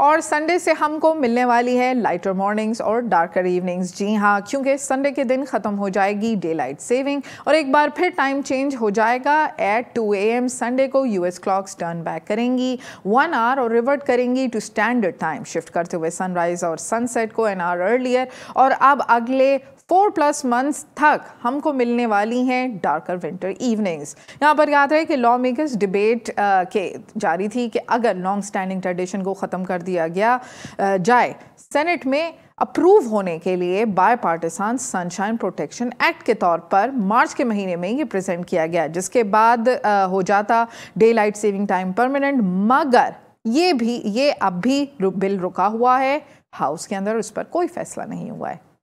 और संडे से हमको मिलने वाली है लाइटर मॉर्निंग्स और डार्कर इवनिंग्स जी हाँ क्योंकि संडे के दिन ख़त्म हो जाएगी डे लाइट सेविंग और एक बार फिर टाइम चेंज हो जाएगा at two A M Sunday को यूएस क्लॉक्स टर्न बैक करेंगी वन आवर और रिवर्ट करेंगी टू स्टैंडर्ड टाइम शिफ्ट करते हुए सनराइज और सनसेट को एन आवर अर्लियर और अब अगले फोर प्लस मंथ्स तक हमको मिलने वाली हैं डार्कर विंटर इवनिंग्स यहाँ पर याद है कि लॉ मेकर्स डिबेट के जारी थी कि अगर लॉन्ग स्टैंडिंग ट्रेडिशन को ख़त्म कर दिया गया uh, जाए सेनेट में अप्रूव होने के लिए bipartisan sunshine protection act के तौर पर मार्च के महीने में ये प्रेजेंट किया गया जिसके बाद आ, uh, हो जाता daylight saving time permanent मगर ये भी ये अब भी बिल रुका हुआ है हाउस के अंदर उस पर कोई फैसला नहीं हुआ है